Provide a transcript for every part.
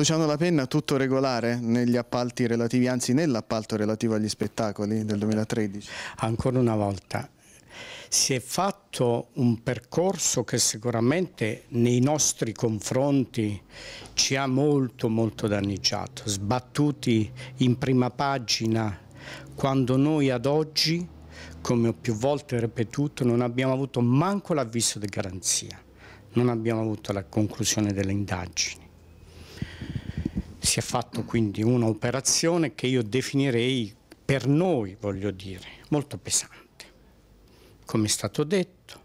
Luciano Penna, tutto regolare negli appalti relativi, anzi nell'appalto relativo agli spettacoli del 2013? Ancora una volta, si è fatto un percorso che sicuramente nei nostri confronti ci ha molto molto danneggiato, sbattuti in prima pagina quando noi ad oggi, come ho più volte ripetuto, non abbiamo avuto manco l'avviso di garanzia, non abbiamo avuto la conclusione delle indagini si è fatto quindi un'operazione che io definirei per noi, voglio dire, molto pesante. Come è stato detto,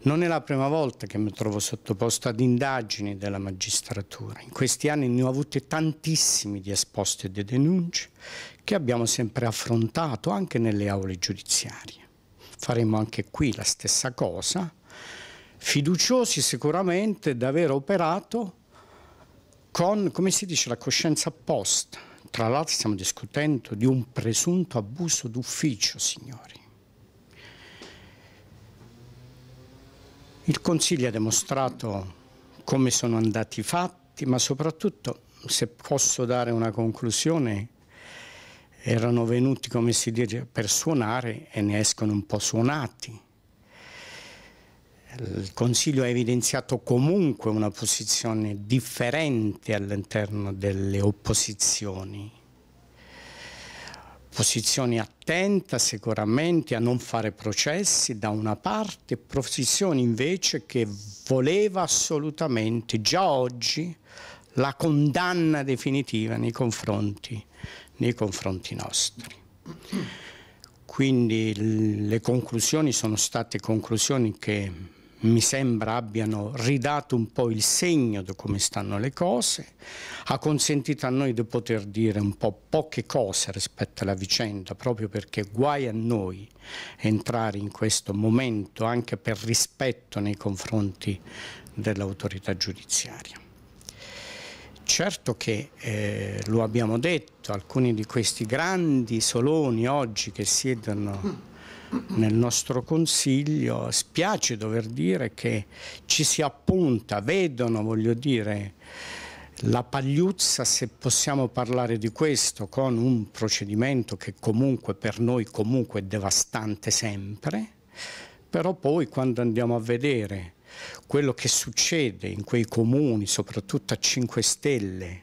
non è la prima volta che mi trovo sottoposto ad indagini della magistratura. In questi anni ne ho avute tantissimi di esposti e di denunce che abbiamo sempre affrontato anche nelle aule giudiziarie. Faremo anche qui la stessa cosa, fiduciosi sicuramente di aver operato con, come si dice, la coscienza apposta. Tra l'altro stiamo discutendo di un presunto abuso d'ufficio, signori. Il Consiglio ha dimostrato come sono andati i fatti, ma soprattutto, se posso dare una conclusione, erano venuti, come si dice, per suonare e ne escono un po' suonati il Consiglio ha evidenziato comunque una posizione differente all'interno delle opposizioni, posizione attenta sicuramente a non fare processi da una parte, posizione invece che voleva assolutamente già oggi la condanna definitiva nei confronti, nei confronti nostri. Quindi le conclusioni sono state conclusioni che mi sembra abbiano ridato un po' il segno di come stanno le cose, ha consentito a noi di poter dire un po' poche cose rispetto alla vicenda, proprio perché guai a noi entrare in questo momento anche per rispetto nei confronti dell'autorità giudiziaria. Certo che, eh, lo abbiamo detto, alcuni di questi grandi soloni oggi che siedono nel nostro consiglio, spiace dover dire che ci si appunta, vedono, voglio dire, la pagliuzza, se possiamo parlare di questo, con un procedimento che comunque per noi comunque è devastante sempre, però poi quando andiamo a vedere quello che succede in quei comuni, soprattutto a 5 Stelle,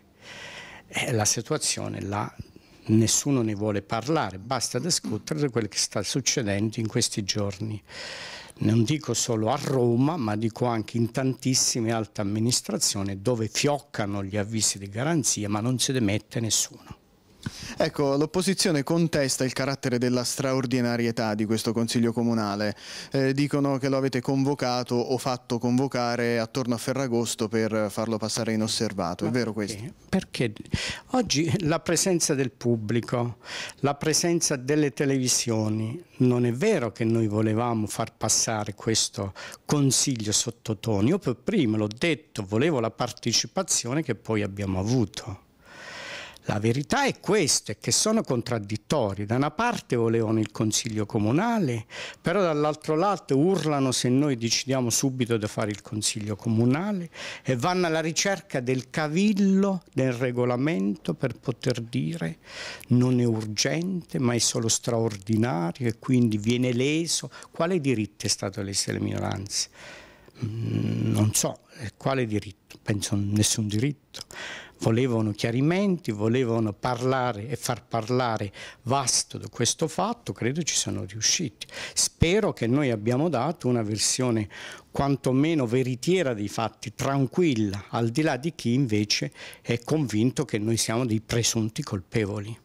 eh, la situazione là nessuno ne vuole parlare, basta discutere di quello che sta succedendo in questi giorni. Non dico solo a Roma, ma dico anche in tantissime altre amministrazioni dove fioccano gli avvisi di garanzia, ma non si demette nessuno. Ecco, l'opposizione contesta il carattere della straordinarietà di questo Consiglio Comunale. Eh, dicono che lo avete convocato o fatto convocare attorno a Ferragosto per farlo passare inosservato. È Ma vero questo? Perché? perché oggi la presenza del pubblico, la presenza delle televisioni, non è vero che noi volevamo far passare questo Consiglio sottotono. Io per prima l'ho detto, volevo la partecipazione che poi abbiamo avuto. La verità è questa, è che sono contraddittori. Da una parte volevano il Consiglio Comunale, però dall'altro lato urlano se noi decidiamo subito di fare il Consiglio Comunale e vanno alla ricerca del cavillo del regolamento per poter dire non è urgente ma è solo straordinario e quindi viene leso. Quale diritto è stato leso alle minoranze? Mm, non so, eh, quale diritto? penso nessun diritto. Volevano chiarimenti, volevano parlare e far parlare vasto di questo fatto, credo ci sono riusciti. Spero che noi abbiamo dato una versione quantomeno veritiera dei fatti, tranquilla, al di là di chi invece è convinto che noi siamo dei presunti colpevoli.